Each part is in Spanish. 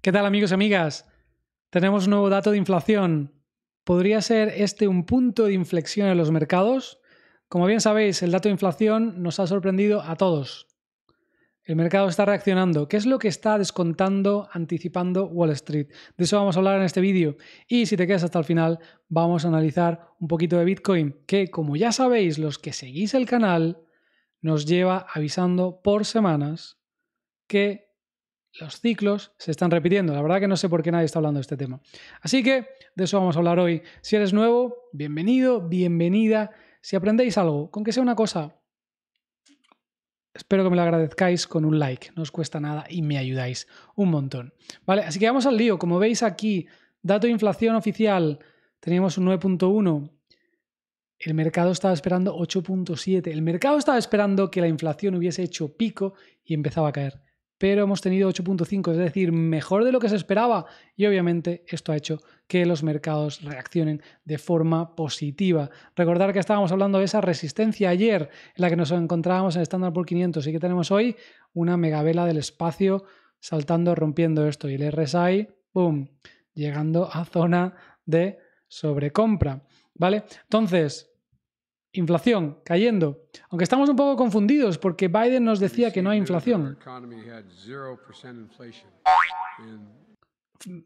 ¿Qué tal amigos y amigas? Tenemos un nuevo dato de inflación. ¿Podría ser este un punto de inflexión en los mercados? Como bien sabéis, el dato de inflación nos ha sorprendido a todos. El mercado está reaccionando. ¿Qué es lo que está descontando, anticipando Wall Street? De eso vamos a hablar en este vídeo. Y si te quedas hasta el final, vamos a analizar un poquito de Bitcoin, que como ya sabéis los que seguís el canal, nos lleva avisando por semanas que los ciclos se están repitiendo. La verdad que no sé por qué nadie está hablando de este tema. Así que de eso vamos a hablar hoy. Si eres nuevo, bienvenido, bienvenida. Si aprendéis algo, con que sea una cosa, espero que me lo agradezcáis con un like. No os cuesta nada y me ayudáis un montón. Vale, así que vamos al lío. Como veis aquí, dato de inflación oficial, teníamos un 9.1. El mercado estaba esperando 8.7. El mercado estaba esperando que la inflación hubiese hecho pico y empezaba a caer pero hemos tenido 8.5, es decir, mejor de lo que se esperaba. Y obviamente esto ha hecho que los mercados reaccionen de forma positiva. Recordar que estábamos hablando de esa resistencia ayer en la que nos encontrábamos en Standard por 500 y que tenemos hoy una megavela del espacio saltando, rompiendo esto y el RSI, ¡boom!, llegando a zona de sobrecompra. ¿Vale? Entonces, Inflación, cayendo. Aunque estamos un poco confundidos porque Biden nos decía que no hay inflación.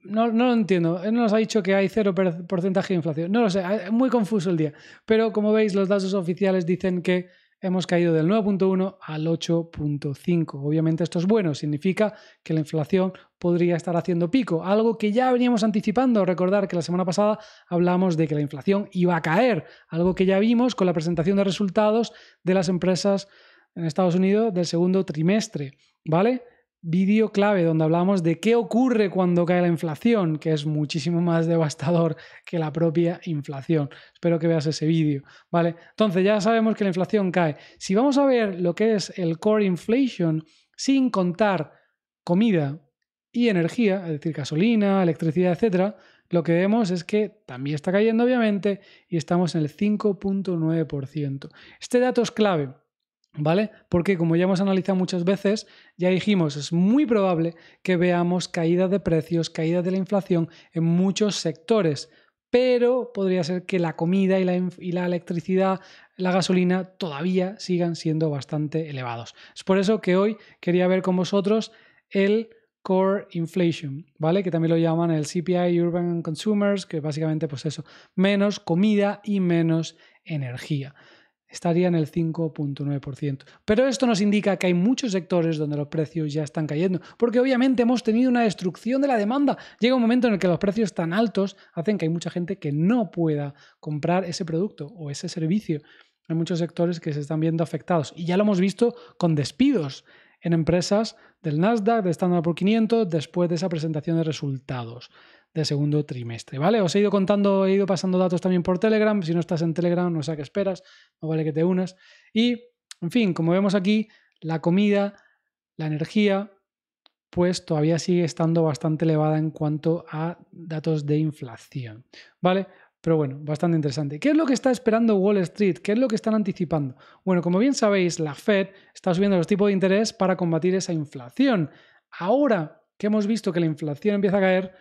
No, lo entiendo. Él nos ha dicho que hay 0% de inflación. No lo sé, es muy confuso el día. Pero como veis, los datos oficiales dicen que hemos caído del 9.1 al 8.5. Obviamente esto es bueno, significa que la inflación podría estar haciendo pico, algo que ya veníamos anticipando. Recordar que la semana pasada hablamos de que la inflación iba a caer, algo que ya vimos con la presentación de resultados de las empresas en Estados Unidos del segundo trimestre, ¿vale? vídeo clave donde hablamos de qué ocurre cuando cae la inflación, que es muchísimo más devastador que la propia inflación. Espero que veas ese vídeo, ¿vale? Entonces ya sabemos que la inflación cae. Si vamos a ver lo que es el core inflation sin contar comida y energía, es decir, gasolina, electricidad, etcétera, lo que vemos es que también está cayendo obviamente y estamos en el 5.9%. Este dato es clave. ¿Vale? Porque como ya hemos analizado muchas veces, ya dijimos, es muy probable que veamos caída de precios, caída de la inflación en muchos sectores, pero podría ser que la comida y la, electricidad, la gasolina todavía sigan siendo bastante elevados. Es por eso que hoy quería ver con vosotros el core inflation, ¿vale? Que también lo llaman el CPI Urban Consumers, que básicamente pues eso, menos comida y menos energía estaría en el 5.9%. Pero esto nos indica que hay muchos sectores donde los precios ya están cayendo, porque obviamente hemos tenido una destrucción de la demanda. Llega un momento en el que los precios tan altos hacen que hay mucha gente que no pueda comprar ese producto o ese servicio. Hay muchos sectores que se están viendo afectados y ya lo hemos visto con despidos en empresas del Nasdaq, de Standard por 500, después de esa presentación de resultados de segundo trimestre, ¿vale? Os he ido contando, he ido pasando datos también por Telegram, si no estás en Telegram no sé a qué esperas, no vale que te unas. Y, en fin, como vemos aquí, la comida, la energía, pues todavía sigue estando bastante elevada en cuanto a datos de inflación, ¿vale? Pero bueno, bastante interesante. ¿Qué es lo que está esperando Wall Street? ¿Qué es lo que están anticipando? Bueno, como bien sabéis, la Fed está subiendo los tipos de interés para combatir esa inflación. Ahora que hemos visto que la inflación empieza a caer,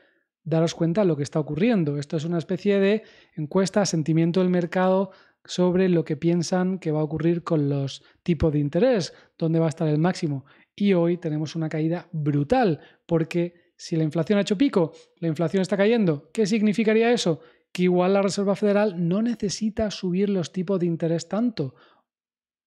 daros cuenta de lo que está ocurriendo. Esto es una especie de encuesta, sentimiento del mercado sobre lo que piensan que va a ocurrir con los tipos de interés, dónde va a estar el máximo. Y hoy tenemos una caída brutal, porque si la inflación ha hecho pico, la inflación está cayendo, ¿qué significaría eso? Que igual la Reserva Federal no necesita subir los tipos de interés tanto,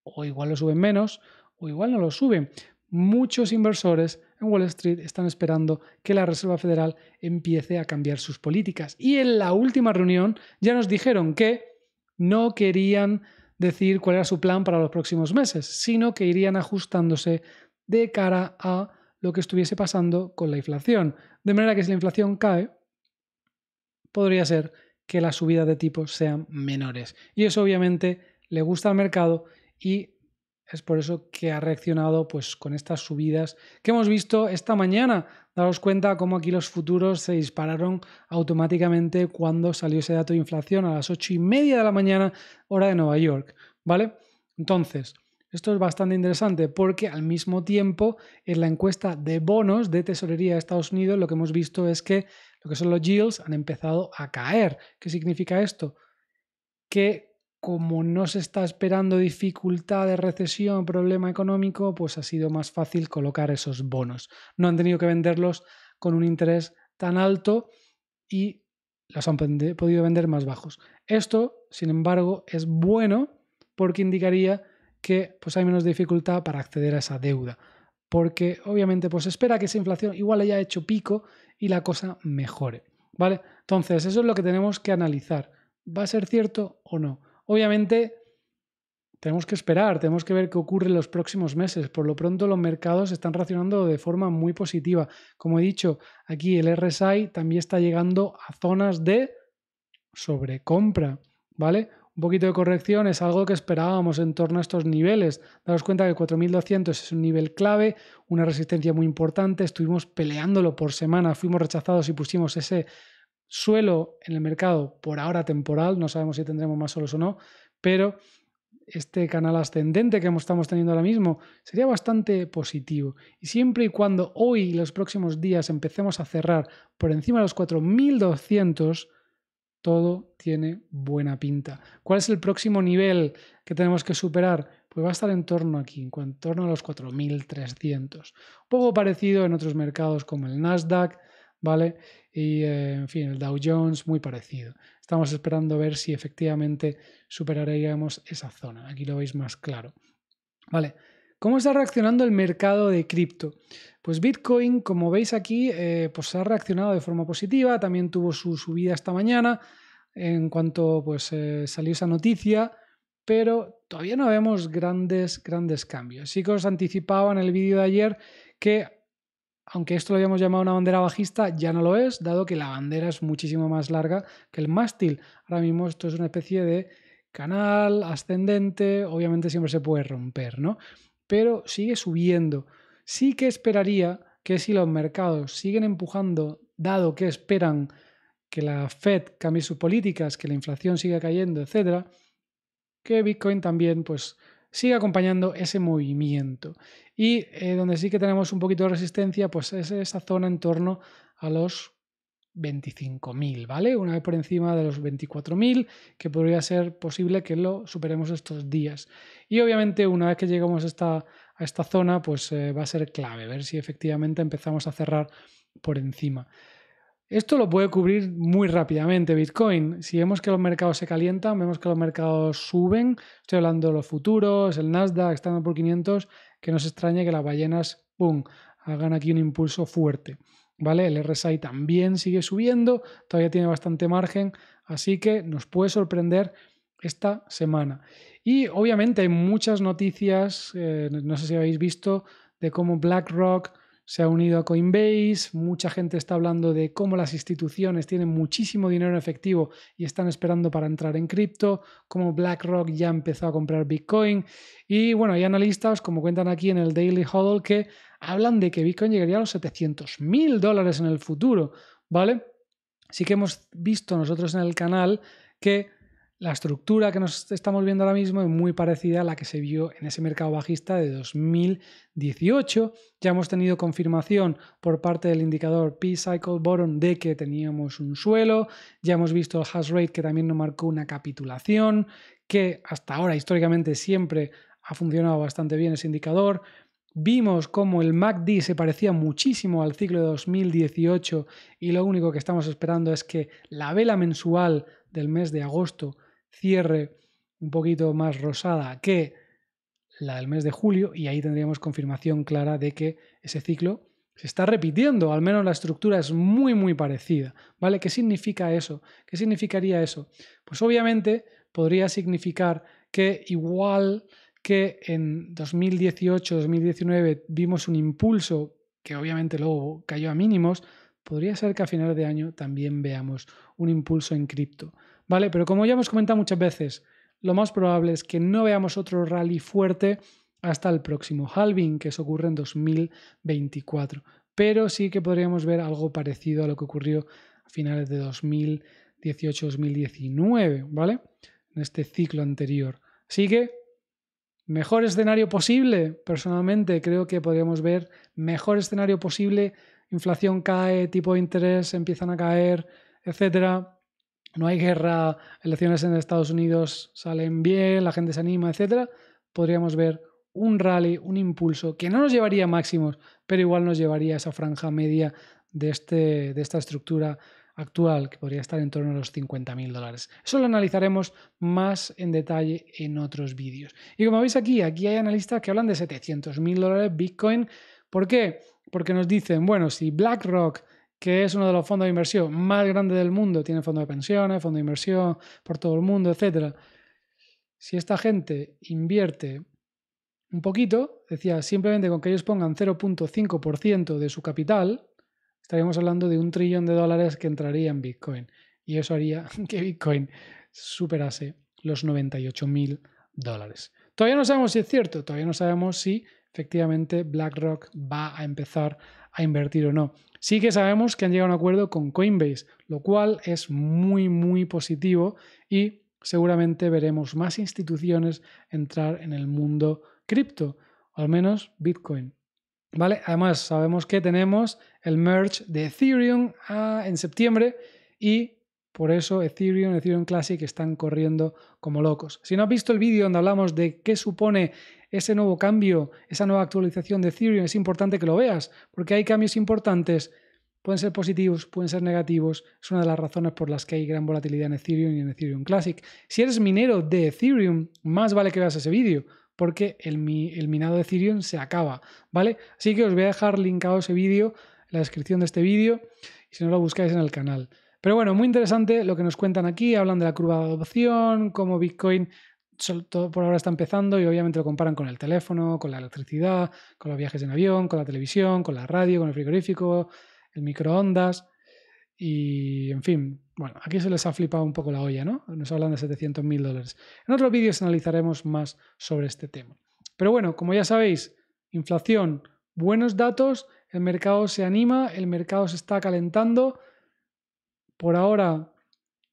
o igual lo suben menos, o igual no lo suben muchos inversores en Wall Street están esperando que la Reserva Federal empiece a cambiar sus políticas. Y en la última reunión ya nos dijeron que no querían decir cuál era su plan para los próximos meses, sino que irían ajustándose de cara a lo que estuviese pasando con la inflación. De manera que si la inflación cae, podría ser que las subidas de tipos sean menores. Y eso obviamente le gusta al mercado y es por eso que ha reaccionado pues, con estas subidas que hemos visto esta mañana. Daros cuenta cómo aquí los futuros se dispararon automáticamente cuando salió ese dato de inflación a las ocho y media de la mañana, hora de Nueva York. ¿Vale? Entonces, esto es bastante interesante porque al mismo tiempo en la encuesta de bonos de tesorería de Estados Unidos lo que hemos visto es que lo que son los yields han empezado a caer. ¿Qué significa esto? Que como no se está esperando dificultad de recesión, problema económico, pues ha sido más fácil colocar esos bonos. No han tenido que venderlos con un interés tan alto y los han podido vender más bajos. Esto, sin embargo, es bueno porque indicaría que pues, hay menos dificultad para acceder a esa deuda, porque obviamente pues espera que esa inflación igual haya hecho pico y la cosa mejore, ¿vale? Entonces, eso es lo que tenemos que analizar. ¿Va a ser cierto o no? Obviamente, tenemos que esperar, tenemos que ver qué ocurre en los próximos meses. Por lo pronto, los mercados están reaccionando de forma muy positiva. Como he dicho, aquí el RSI también está llegando a zonas de sobrecompra, ¿vale? un poquito de corrección es algo que esperábamos en torno a estos niveles. Daros cuenta que 4200 es un nivel clave, una resistencia muy importante, estuvimos peleándolo por semana, fuimos rechazados y pusimos ese suelo en el mercado, por ahora temporal, no sabemos si tendremos más solos o no, pero este canal ascendente que estamos teniendo ahora mismo sería bastante positivo. Y siempre y cuando hoy y los próximos días empecemos a cerrar por encima de los 4.200, todo tiene buena pinta. ¿Cuál es el próximo nivel que tenemos que superar? Pues va a estar en torno aquí, en torno a los 4.300. Un poco parecido en otros mercados como el Nasdaq, ¿vale? y eh, en fin, el Dow Jones muy parecido. Estamos esperando ver si efectivamente superaremos esa zona. Aquí lo veis más claro. Vale, ¿cómo está reaccionando el mercado de cripto? Pues Bitcoin, como veis aquí, eh, pues ha reaccionado de forma positiva, también tuvo su subida esta mañana en cuanto pues, eh, salió esa noticia, pero todavía no vemos grandes, grandes cambios. Sí que os anticipaba en el vídeo de ayer que aunque esto lo habíamos llamado una bandera bajista, ya no lo es, dado que la bandera es muchísimo más larga que el mástil. Ahora mismo esto es una especie de canal ascendente, obviamente siempre se puede romper, ¿no? Pero sigue subiendo. Sí que esperaría que si los mercados siguen empujando, dado que esperan que la Fed cambie sus políticas, que la inflación siga cayendo, etcétera, que Bitcoin también pues sigue acompañando ese movimiento. Y eh, donde sí que tenemos un poquito de resistencia, pues es esa zona en torno a los 25.000, ¿vale? Una vez por encima de los 24.000, que podría ser posible que lo superemos estos días. Y obviamente una vez que llegamos a esta, zona, pues eh, va a ser clave ver si efectivamente empezamos a cerrar por encima. Esto lo puede cubrir muy rápidamente Bitcoin. Si vemos que los mercados se calientan, vemos que los mercados suben, estoy hablando de los futuros, el Nasdaq, estando por 500, que no se extrañe que las ballenas, ¡pum!, hagan aquí un impulso fuerte. ¿Vale? El RSI también sigue subiendo, todavía tiene bastante margen, así que nos puede sorprender esta semana. Y obviamente hay muchas noticias, eh, no sé si habéis visto, de cómo BlackRock se ha unido a Coinbase, mucha gente está hablando de cómo las instituciones tienen muchísimo dinero en efectivo y están esperando para entrar en cripto, cómo BlackRock ya empezó a comprar Bitcoin y bueno, hay analistas, como cuentan aquí en el Daily Huddle que hablan de que Bitcoin llegaría a los 700 mil dólares en el futuro, ¿vale? Sí que hemos visto nosotros en el canal que la estructura que nos estamos viendo ahora mismo es muy parecida a la que se vio en ese mercado bajista de 2018. Ya hemos tenido confirmación por parte del indicador P-Cycle Bottom de que teníamos un suelo. Ya hemos visto el hash rate que también nos marcó una capitulación, que hasta ahora históricamente siempre ha funcionado bastante bien ese indicador. Vimos cómo el MACD se parecía muchísimo al ciclo de 2018 y lo único que estamos esperando es que la vela mensual del mes de agosto cierre un poquito más rosada que la del mes de julio y ahí tendríamos confirmación clara de que ese ciclo se está repitiendo, al menos la estructura es muy muy parecida, ¿vale? ¿Qué significa eso? ¿Qué significaría eso? Pues obviamente podría significar que igual que en 2018-2019 vimos un impulso que obviamente luego cayó a mínimos, podría ser que a finales de año también veamos un impulso en cripto. ¿vale? Pero como ya hemos comentado muchas veces, lo más probable es que no veamos otro rally fuerte hasta el próximo halving, que se ocurre en 2024. Pero sí que podríamos ver algo parecido a lo que ocurrió a finales de 2018-2019, ¿vale? En este ciclo anterior. Así que, mejor escenario posible, personalmente creo que podríamos ver mejor escenario posible, inflación cae, tipo de interés empiezan a caer, etcétera no hay guerra, elecciones en Estados Unidos salen bien, la gente se anima, etc., podríamos ver un rally, un impulso que no nos llevaría máximos, pero igual nos llevaría a esa franja media de, este, de esta estructura actual, que podría estar en torno a los 50.000 dólares. Eso lo analizaremos más en detalle en otros vídeos. Y como veis aquí, aquí hay analistas que hablan de 700.000 dólares Bitcoin. ¿Por qué? Porque nos dicen, bueno, si BlackRock que es uno de los fondos de inversión más grandes del mundo, tiene fondos de pensiones, fondos de inversión por todo el mundo, etc. Si esta gente invierte un poquito, decía, simplemente con que ellos pongan 0.5% de su capital, estaríamos hablando de un trillón de dólares que entraría en Bitcoin. Y eso haría que Bitcoin superase los 98.000 mil dólares. Todavía no sabemos si es cierto, todavía no sabemos si efectivamente BlackRock va a empezar a invertir o no. Sí que sabemos que han llegado a un acuerdo con Coinbase, lo cual es muy, muy positivo y seguramente veremos más instituciones entrar en el mundo cripto, o al menos Bitcoin. ¿Vale? Además, sabemos que tenemos el merge de Ethereum ah, en septiembre y por eso Ethereum, Ethereum Classic están corriendo como locos. Si no has visto el vídeo donde hablamos de qué supone ese nuevo cambio, esa nueva actualización de Ethereum, es importante que lo veas, porque hay cambios importantes, pueden ser positivos, pueden ser negativos, es una de las razones por las que hay gran volatilidad en Ethereum y en Ethereum Classic. Si eres minero de Ethereum, más vale que veas ese vídeo, porque el, minado de Ethereum se acaba, ¿vale? Así que os voy a dejar linkado ese vídeo en la descripción de este vídeo, y si no lo buscáis en el canal. Pero bueno, muy interesante lo que nos cuentan aquí, hablan de la curva de adopción, cómo Bitcoin todo por ahora está empezando y obviamente lo comparan con el teléfono, con la electricidad, con los viajes en avión, con la televisión, con la radio, con el frigorífico, el microondas y, en fin, bueno, aquí se les ha flipado un poco la olla, ¿no? Nos hablan de 700 mil dólares. En otros vídeos analizaremos más sobre este tema. Pero bueno, como ya sabéis, inflación, buenos datos, el mercado se anima, el mercado se está calentando. Por ahora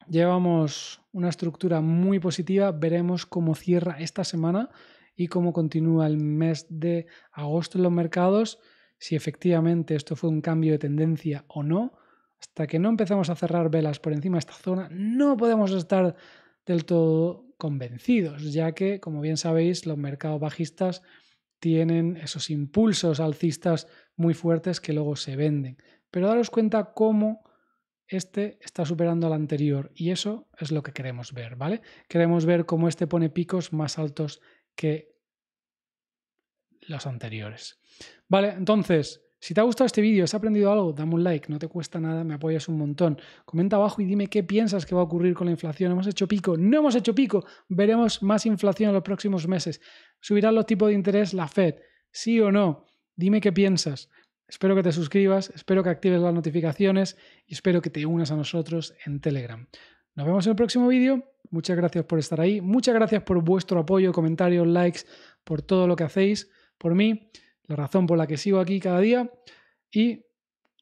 llevamos una estructura muy positiva. Veremos cómo cierra esta semana y cómo continúa el mes de agosto en los mercados, si efectivamente esto fue un cambio de tendencia o no. Hasta que no empezamos a cerrar velas por encima de esta zona, no podemos estar del todo convencidos, ya que, como bien sabéis, los mercados bajistas tienen esos impulsos alcistas muy fuertes que luego se venden. Pero daros cuenta cómo este está superando al anterior y eso es lo que queremos ver, ¿vale? Queremos ver cómo este pone picos más altos que los anteriores. Vale, entonces, si te ha gustado este vídeo, has aprendido algo, dame un like, no te cuesta nada, me apoyas un montón. Comenta abajo y dime qué piensas que va a ocurrir con la inflación. ¿Hemos hecho pico? No hemos hecho pico. Veremos más inflación en los próximos meses. ¿Subirán los tipos de interés la Fed? ¿Sí o no? Dime qué piensas. Espero que te suscribas, espero que actives las notificaciones y espero que te unas a nosotros en Telegram. Nos vemos en el próximo vídeo. Muchas gracias por estar ahí. Muchas gracias por vuestro apoyo, comentarios, likes, por todo lo que hacéis por mí, la razón por la que sigo aquí cada día. Y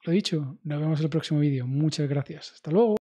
lo dicho, nos vemos en el próximo vídeo. Muchas gracias. Hasta luego.